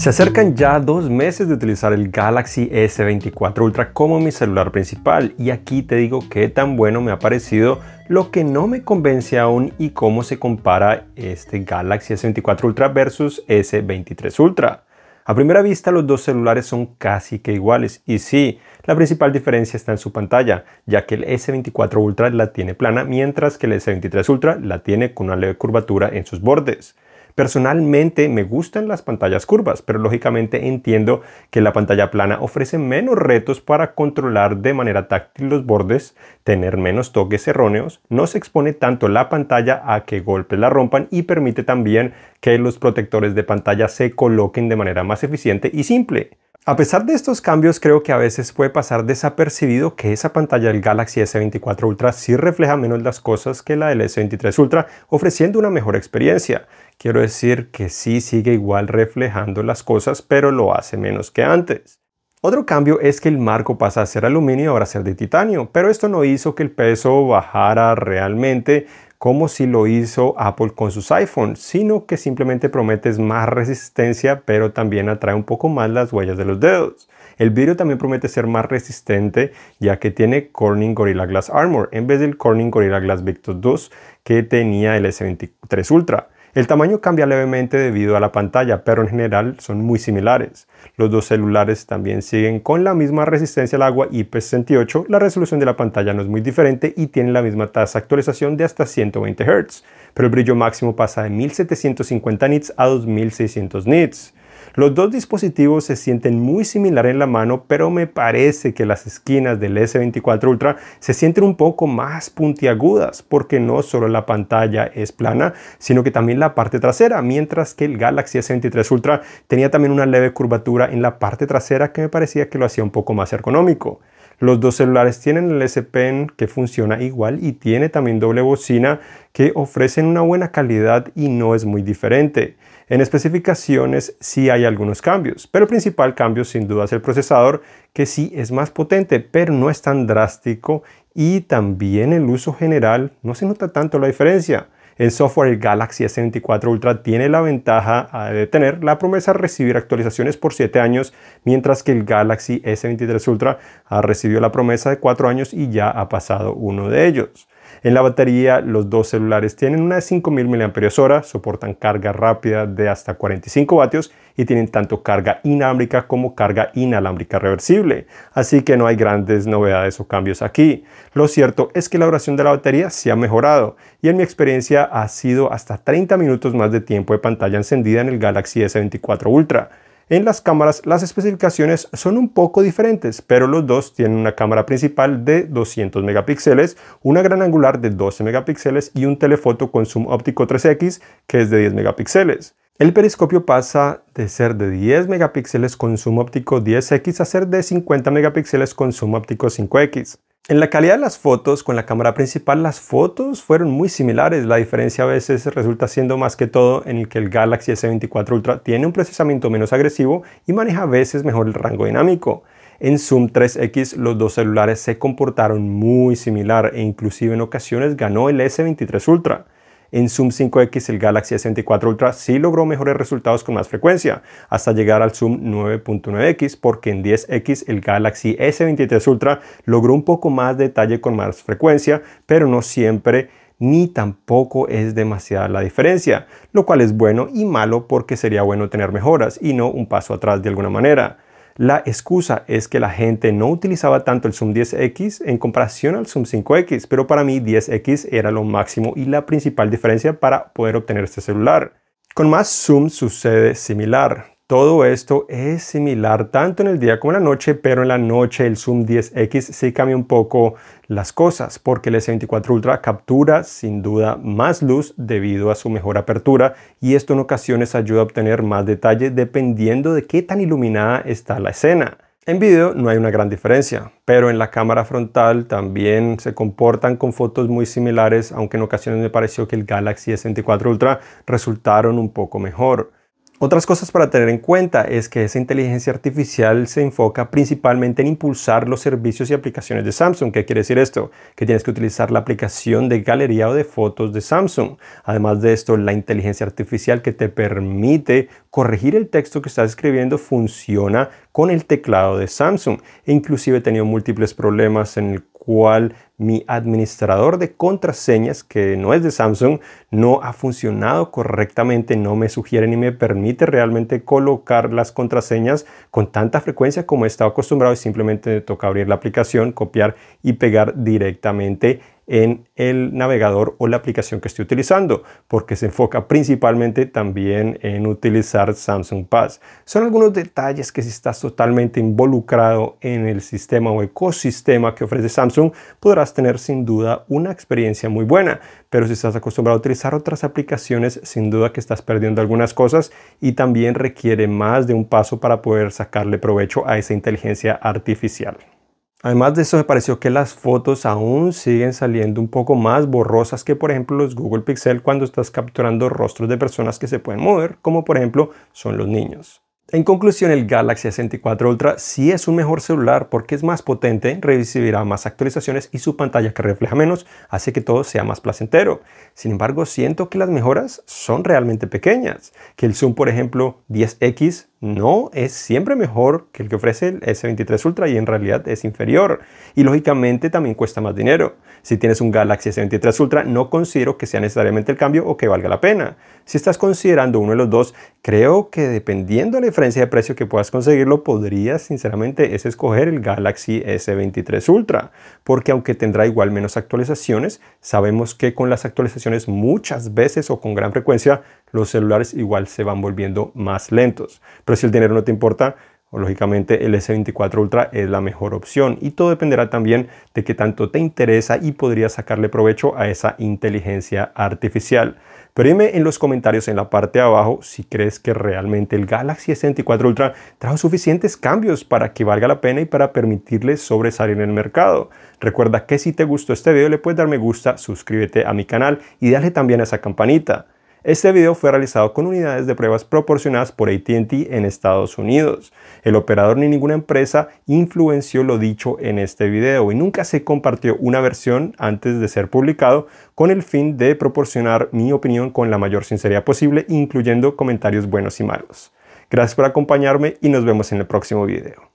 Se acercan ya dos meses de utilizar el Galaxy S24 Ultra como mi celular principal y aquí te digo qué tan bueno me ha parecido, lo que no me convence aún y cómo se compara este Galaxy S24 Ultra versus S23 Ultra. A primera vista los dos celulares son casi que iguales y sí, la principal diferencia está en su pantalla, ya que el S24 Ultra la tiene plana mientras que el S23 Ultra la tiene con una leve curvatura en sus bordes. Personalmente me gustan las pantallas curvas, pero lógicamente entiendo que la pantalla plana ofrece menos retos para controlar de manera táctil los bordes, tener menos toques erróneos, no se expone tanto la pantalla a que golpes la rompan y permite también que los protectores de pantalla se coloquen de manera más eficiente y simple. A pesar de estos cambios, creo que a veces puede pasar desapercibido que esa pantalla del Galaxy S24 Ultra sí refleja menos las cosas que la del S23 Ultra, ofreciendo una mejor experiencia. Quiero decir que sí sigue igual reflejando las cosas, pero lo hace menos que antes. Otro cambio es que el marco pasa a ser aluminio y ahora a ser de titanio, pero esto no hizo que el peso bajara realmente, como si lo hizo Apple con sus iPhones, sino que simplemente prometes más resistencia, pero también atrae un poco más las huellas de los dedos. El vidrio también promete ser más resistente, ya que tiene Corning Gorilla Glass Armor en vez del Corning Gorilla Glass Victus 2 que tenía el S23 Ultra. El tamaño cambia levemente debido a la pantalla, pero en general son muy similares. Los dos celulares también siguen con la misma resistencia al agua IP68, la resolución de la pantalla no es muy diferente y tienen la misma tasa de actualización de hasta 120 Hz, pero el brillo máximo pasa de 1750 nits a 2600 nits. Los dos dispositivos se sienten muy similar en la mano, pero me parece que las esquinas del S24 Ultra se sienten un poco más puntiagudas, porque no solo la pantalla es plana, sino que también la parte trasera, mientras que el Galaxy S23 Ultra tenía también una leve curvatura en la parte trasera que me parecía que lo hacía un poco más ergonómico. Los dos celulares tienen el Pen que funciona igual y tiene también doble bocina que ofrecen una buena calidad y no es muy diferente. En especificaciones sí hay algunos cambios, pero el principal cambio sin duda es el procesador que sí es más potente, pero no es tan drástico y también el uso general no se nota tanto la diferencia. El software Galaxy S24 Ultra tiene la ventaja ah, de tener la promesa de recibir actualizaciones por 7 años, mientras que el Galaxy S23 Ultra ha ah, recibido la promesa de 4 años y ya ha pasado uno de ellos. En la batería, los dos celulares tienen una de 5000 mAh, soportan carga rápida de hasta 45 vatios y tienen tanto carga inámbrica como carga inalámbrica reversible. Así que no hay grandes novedades o cambios aquí. Lo cierto es que la duración de la batería se ha mejorado y en mi experiencia ha sido hasta 30 minutos más de tiempo de pantalla encendida en el Galaxy S24 Ultra. En las cámaras las especificaciones son un poco diferentes, pero los dos tienen una cámara principal de 200 megapíxeles, una gran angular de 12 megapíxeles y un telefoto con zoom óptico 3X que es de 10 megapíxeles. El periscopio pasa de ser de 10 megapíxeles con zoom óptico 10X a ser de 50 megapíxeles con zoom óptico 5X. En la calidad de las fotos, con la cámara principal las fotos fueron muy similares, la diferencia a veces resulta siendo más que todo en el que el Galaxy S24 Ultra tiene un procesamiento menos agresivo y maneja a veces mejor el rango dinámico. En Zoom 3X los dos celulares se comportaron muy similar e inclusive en ocasiones ganó el S23 Ultra. En zoom 5X el Galaxy S24 Ultra sí logró mejores resultados con más frecuencia, hasta llegar al zoom 9.9X, porque en 10X el Galaxy S23 Ultra logró un poco más detalle con más frecuencia, pero no siempre ni tampoco es demasiada la diferencia, lo cual es bueno y malo porque sería bueno tener mejoras y no un paso atrás de alguna manera. La excusa es que la gente no utilizaba tanto el Zoom 10X en comparación al Zoom 5X, pero para mí 10X era lo máximo y la principal diferencia para poder obtener este celular. Con más Zoom sucede similar. Todo esto es similar tanto en el día como en la noche, pero en la noche el Zoom 10X sí cambia un poco las cosas, porque el S24 Ultra captura sin duda más luz debido a su mejor apertura y esto en ocasiones ayuda a obtener más detalle dependiendo de qué tan iluminada está la escena. En video no hay una gran diferencia, pero en la cámara frontal también se comportan con fotos muy similares, aunque en ocasiones me pareció que el Galaxy S24 Ultra resultaron un poco mejor. Otras cosas para tener en cuenta es que esa inteligencia artificial se enfoca principalmente en impulsar los servicios y aplicaciones de Samsung. ¿Qué quiere decir esto? Que tienes que utilizar la aplicación de galería o de fotos de Samsung. Además de esto, la inteligencia artificial que te permite corregir el texto que estás escribiendo funciona con el teclado de Samsung. E inclusive he tenido múltiples problemas en el cual mi administrador de contraseñas, que no es de Samsung, no ha funcionado correctamente, no me sugiere ni me permite realmente colocar las contraseñas con tanta frecuencia como he estado acostumbrado y simplemente toca abrir la aplicación, copiar y pegar directamente en el navegador o la aplicación que estoy utilizando, porque se enfoca principalmente también en utilizar Samsung Pass. Son algunos detalles que si estás totalmente involucrado en el sistema o ecosistema que ofrece Samsung, podrás tener sin duda una experiencia muy buena, pero si estás acostumbrado a utilizar otras aplicaciones, sin duda que estás perdiendo algunas cosas y también requiere más de un paso para poder sacarle provecho a esa inteligencia artificial. Además de eso me pareció que las fotos aún siguen saliendo un poco más borrosas que por ejemplo los Google Pixel cuando estás capturando rostros de personas que se pueden mover, como por ejemplo son los niños. En conclusión, el Galaxy S64 Ultra sí es un mejor celular porque es más potente, recibirá más actualizaciones y su pantalla que refleja menos hace que todo sea más placentero. Sin embargo, siento que las mejoras son realmente pequeñas, que el zoom por ejemplo 10x no es siempre mejor que el que ofrece el S23 Ultra y en realidad es inferior. Y lógicamente también cuesta más dinero. Si tienes un Galaxy S23 Ultra, no considero que sea necesariamente el cambio o que valga la pena. Si estás considerando uno de los dos, creo que dependiendo de la diferencia de precio que puedas conseguirlo, podrías sinceramente es escoger el Galaxy S23 Ultra. Porque aunque tendrá igual menos actualizaciones, sabemos que con las actualizaciones muchas veces o con gran frecuencia los celulares igual se van volviendo más lentos pero si el dinero no te importa, lógicamente el S24 Ultra es la mejor opción y todo dependerá también de qué tanto te interesa y podrías sacarle provecho a esa inteligencia artificial. Pero dime en los comentarios en la parte de abajo si crees que realmente el Galaxy S24 Ultra trajo suficientes cambios para que valga la pena y para permitirle sobresalir en el mercado. Recuerda que si te gustó este video le puedes dar me gusta, suscríbete a mi canal y dale también a esa campanita. Este video fue realizado con unidades de pruebas proporcionadas por AT&T en Estados Unidos. El operador ni ninguna empresa influenció lo dicho en este video y nunca se compartió una versión antes de ser publicado con el fin de proporcionar mi opinión con la mayor sinceridad posible, incluyendo comentarios buenos y malos. Gracias por acompañarme y nos vemos en el próximo video.